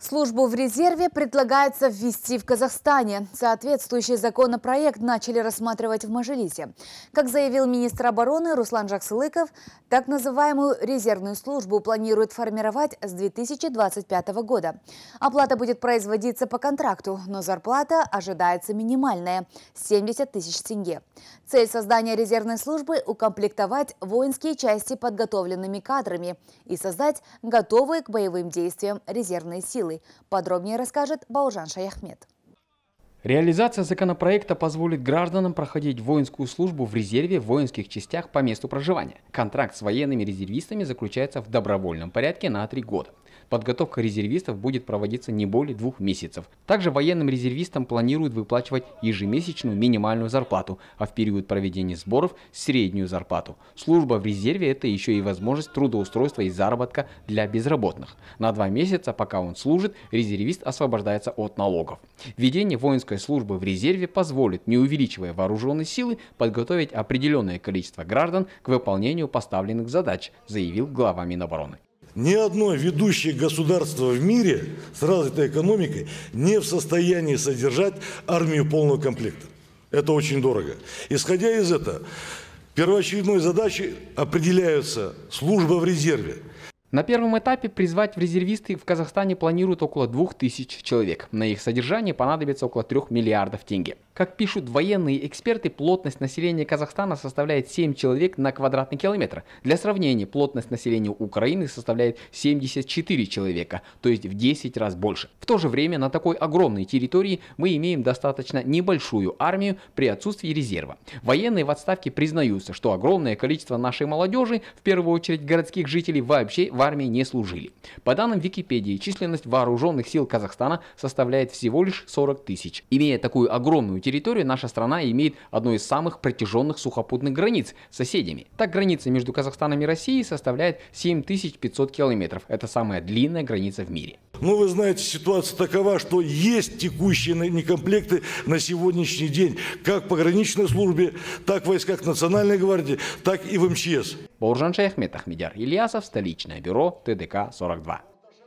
Службу в резерве предлагается ввести в Казахстане. Соответствующий законопроект начали рассматривать в Мажилисе. Как заявил министр обороны Руслан Жаксылыков, так называемую резервную службу планируют формировать с 2025 года. Оплата будет производиться по контракту, но зарплата ожидается минимальная – 70 тысяч тенге. Цель создания резервной службы – укомплектовать воинские части подготовленными кадрами и создать готовые к боевым действиям резервные силы. Силы. Подробнее расскажет Баужан Шаяхмет. Реализация законопроекта позволит гражданам проходить воинскую службу в резерве в воинских частях по месту проживания. Контракт с военными резервистами заключается в добровольном порядке на три года. Подготовка резервистов будет проводиться не более двух месяцев. Также военным резервистам планируют выплачивать ежемесячную минимальную зарплату, а в период проведения сборов – среднюю зарплату. Служба в резерве – это еще и возможность трудоустройства и заработка для безработных. На два месяца, пока он служит, резервист освобождается от налогов. Введение воинской флотской службы в резерве позволит, не увеличивая вооруженные силы, подготовить определенное количество граждан к выполнению поставленных задач, заявил глава Минобороны. Ни одно ведущее государство в мире с развитой экономикой не в состоянии содержать армию полного комплекта. Это очень дорого. Исходя из этого, первоочередной задачей определяются служба в резерве – на первом этапе призвать в резервисты в Казахстане планируют около 2000 человек. На их содержание понадобится около 3 миллиардов тенге. Как пишут военные эксперты, плотность населения Казахстана составляет 7 человек на квадратный километр. Для сравнения, плотность населения Украины составляет 74 человека, то есть в 10 раз больше. В то же время на такой огромной территории мы имеем достаточно небольшую армию при отсутствии резерва. Военные в отставке признаются, что огромное количество нашей молодежи, в первую очередь городских жителей, вообще в армии не служили. По данным Википедии, численность вооруженных сил Казахстана составляет всего лишь 40 тысяч. Имея такую огромную территорию, наша страна имеет одну из самых протяженных сухопутных границ с соседями. Так, граница между Казахстаном и Россией составляет 7500 километров. Это самая длинная граница в мире. Ну, вы знаете, ситуация такова, что есть текущие некомплекты на сегодняшний день, как в пограничной службе, так в войсках Национальной гвардии, так и в МЧС. Бауржан Шаяхмет Ахмедяр Ильясов, столичное бюро ТДК 42.